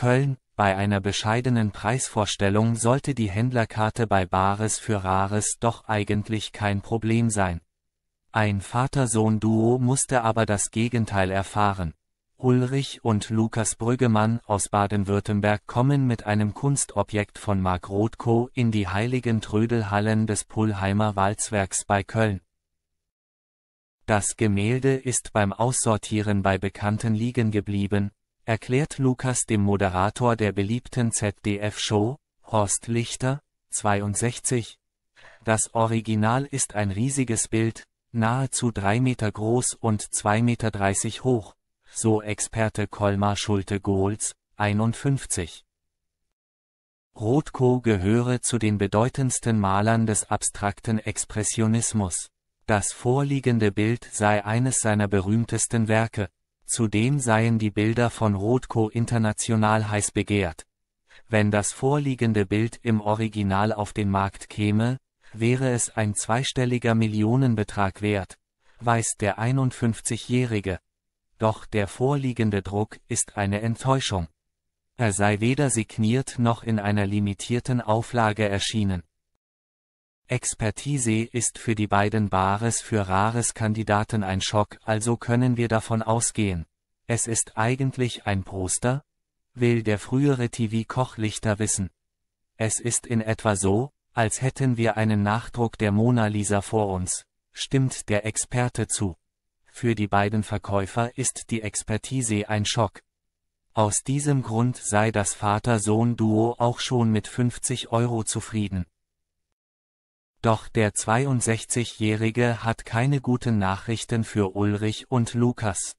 Köln, bei einer bescheidenen Preisvorstellung sollte die Händlerkarte bei Bares für Rares doch eigentlich kein Problem sein. Ein Vater-Sohn-Duo musste aber das Gegenteil erfahren. Ulrich und Lukas Brüggemann aus Baden-Württemberg kommen mit einem Kunstobjekt von Mark Rothko in die heiligen Trödelhallen des Pullheimer Walzwerks bei Köln. Das Gemälde ist beim Aussortieren bei Bekannten liegen geblieben, erklärt Lukas dem Moderator der beliebten ZDF-Show, Horst Lichter, 62. Das Original ist ein riesiges Bild, nahezu 3 Meter groß und 2,30 Meter hoch, so Experte Kolmar Schulte-Gohls, 51. Rothko gehöre zu den bedeutendsten Malern des abstrakten Expressionismus. Das vorliegende Bild sei eines seiner berühmtesten Werke, Zudem seien die Bilder von Rothko international heiß begehrt. Wenn das vorliegende Bild im Original auf den Markt käme, wäre es ein zweistelliger Millionenbetrag wert, weiß der 51-Jährige. Doch der vorliegende Druck ist eine Enttäuschung. Er sei weder signiert noch in einer limitierten Auflage erschienen. Expertise ist für die beiden Bares für Rares Kandidaten ein Schock, also können wir davon ausgehen. Es ist eigentlich ein Poster? Will der frühere TV-Kochlichter wissen. Es ist in etwa so, als hätten wir einen Nachdruck der Mona Lisa vor uns, stimmt der Experte zu. Für die beiden Verkäufer ist die Expertise ein Schock. Aus diesem Grund sei das Vater-Sohn-Duo auch schon mit 50 Euro zufrieden. Doch der 62-Jährige hat keine guten Nachrichten für Ulrich und Lukas.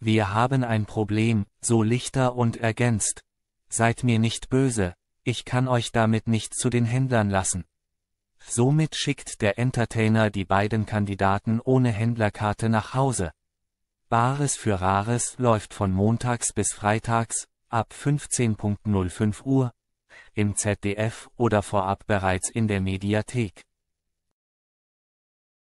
Wir haben ein Problem, so Lichter und ergänzt. Seid mir nicht böse, ich kann euch damit nicht zu den Händlern lassen. Somit schickt der Entertainer die beiden Kandidaten ohne Händlerkarte nach Hause. Bares für Rares läuft von montags bis freitags, ab 15.05 Uhr, im ZDF oder vorab bereits in der Mediathek.